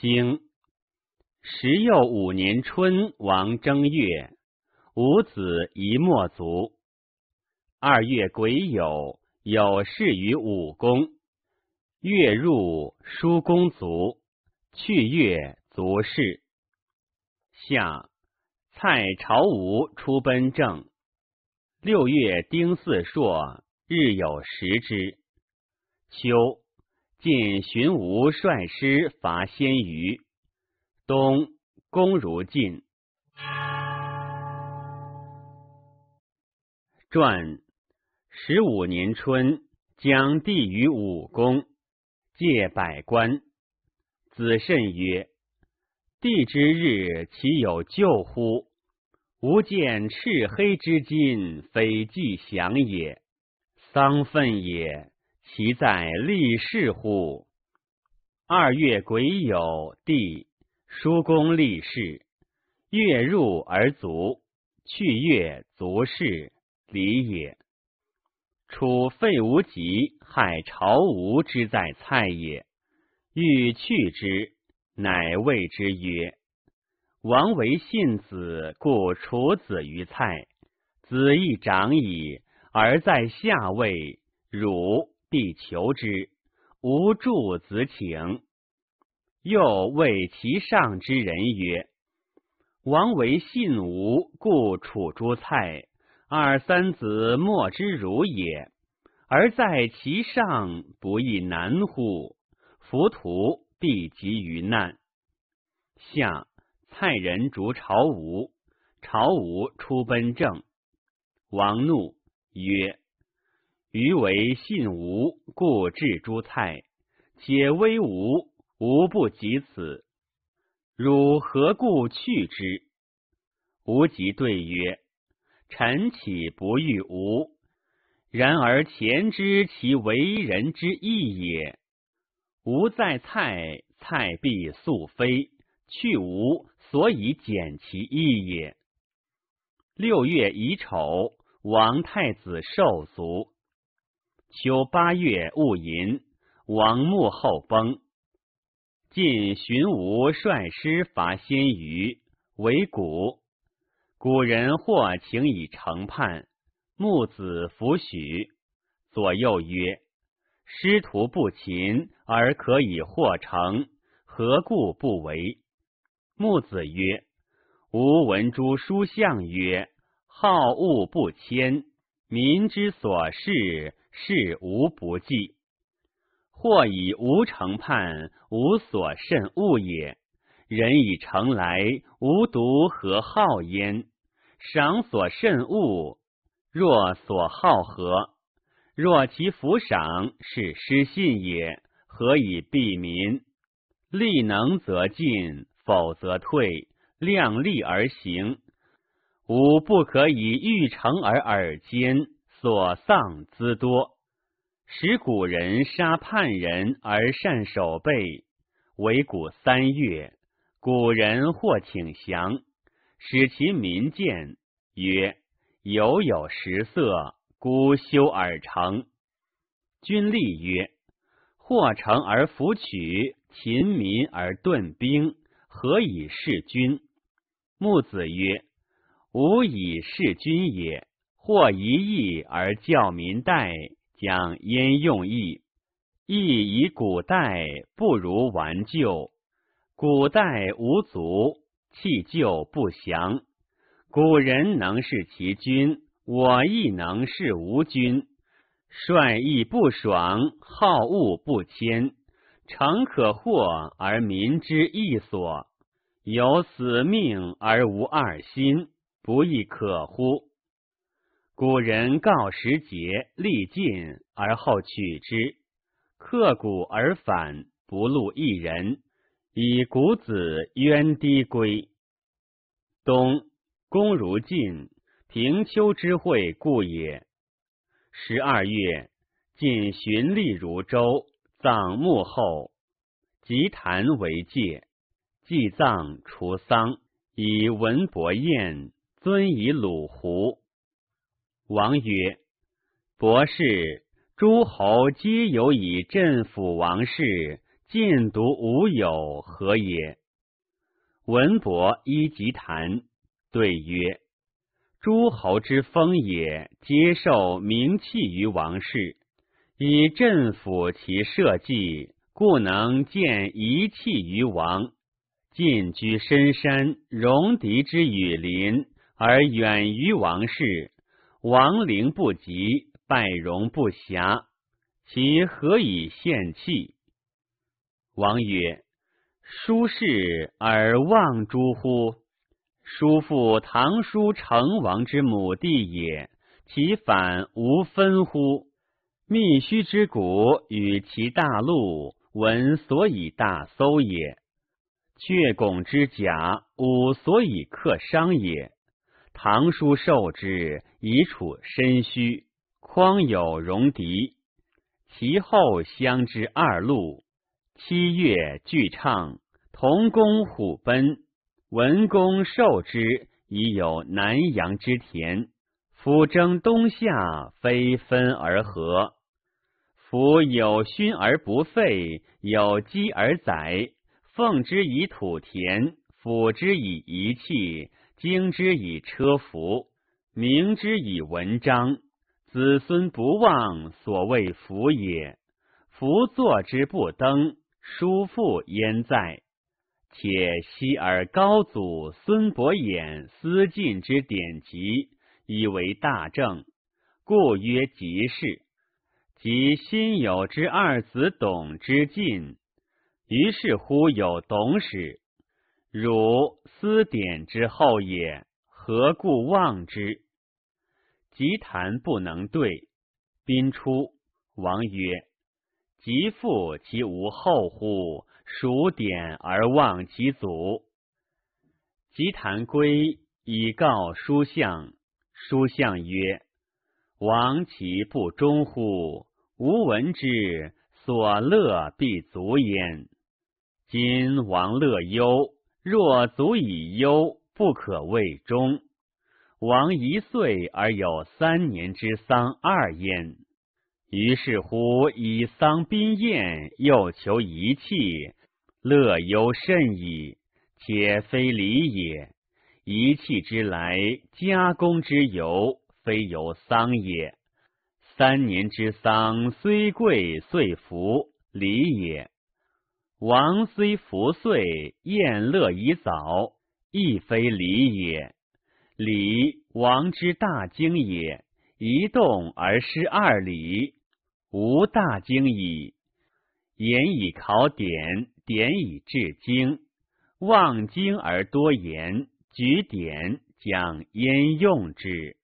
经十又五年春，王正月，五子一墨卒。二月癸酉，有事于武宫。月入叔公卒，去月卒事。夏，蔡朝吴出奔郑。六月丁巳朔，日有食之。秋。晋荀吴率师伐鲜于东攻如晋。传十五年春，将帝于武功，借百官。子慎曰：“帝之日，其有救乎？吾见赤黑之金，非计祥也，丧愤也。”其在立事乎？二月癸酉，地叔公立事，月入而卒，去月卒事，礼也。楚废无极、害朝吴之在蔡也，欲去之，乃谓之曰：“王为信子，故楚子于蔡。子亦长矣，而在下位，汝。”必求之，无助子请。又谓其上之人曰：“王为信吾，故楚诸蔡二三子莫之如也。而在其上，不亦难乎？浮屠必及于难。”下蔡人逐朝吴，朝吴出奔郑。王怒，曰。余为信吴，故至诸蔡。且威吴，无不及此。汝何故去之？无极对曰：臣岂不欲吴？然而前之其为人之义也。吾在蔡，蔡必速飞；去吾，所以减其义也。六月乙丑，王太子受卒。秋八月，戊寅，王穆后崩。晋荀吴率师伐先虞，为鼓。古人或请以成叛，木子弗许。左右曰：“师徒不勤而可以获成，何故不为？”穆子曰：“吾闻诸书相曰：‘好恶不迁，民之所事。’”事无不济，或以无成判无所甚恶也。人以成来，无独何好焉？赏所甚恶，若所好何？若其弗赏，是失信也。何以避民？利能则进，否则退，量力而行。吾不可以欲成而耳尖。所丧资多，使古人杀叛人而善守备，为古三月。古人或请降，使其民见曰：“犹有食色，孤修而成。”君立曰：“或成而弗取，秦民而顿兵，何以事君？”木子曰：“吾以事君也。”或一义而教民代，将焉用义？义以古代，不如完旧。古代无足弃旧不降。古人能事其君，我亦能事吾君。率意不爽，好恶不迁，诚可获而民之义所，有死命而无二心，不亦可乎？古人告时节，力尽而后取之，刻骨而返，不露一人，以谷子渊低归。冬，功如晋平丘之会故也。十二月，晋寻吏如州葬墓后，及坛为界，祭葬除丧，以文伯宴尊以鲁胡。王曰：“博士，诸侯皆有以镇抚王室，禁独无有何也？”文伯依及谈对曰：“诸侯之风也，皆受名器于王室，以镇抚其社稷，故能见遗器于王。近居深山，戎狄之羽林，而远于王室。”亡灵不及，败容不暇，其何以献气？王曰：书氏而忘诸乎？叔父唐叔成王之母弟也，其反无分乎？密须之谷与其大陆，闻所以大搜也；却拱之甲，吾所以克商也。唐叔受之以处身虚，匡有戎狄。其后相知二路，七月俱唱。同公虎奔，文公受之，已有南阳之田。夫争冬夏，非分而合。夫有勋而不废，有积而载。奉之以土田，辅之以遗器。经之以车服，明之以文章，子孙不忘，所谓福也。福坐之不登，叔父焉在？且昔而高祖孙伯衍思晋之典籍，以为大政，故曰吉事。及心有之二子董之进，于是乎有董史汝思典之后也，何故忘之？吉谈不能对，宾出。王曰：吉父其无后乎？数典而忘其祖。吉谈归以告书相。书相曰：王其不忠乎？吾闻之，所乐必足焉。今王乐忧。若足以忧，不可谓终。王一岁而有三年之丧二焉，于是乎以丧宾宴，又求一器，乐忧甚矣。且非礼也。一器之来，家公之由，非由丧也。三年之丧，虽贵虽服，礼也。王虽弗岁宴乐已早，亦非礼也。礼，王之大经也。一动而失二礼，无大经矣。言以考典，典以治经。忘经而多言，举典讲焉用之？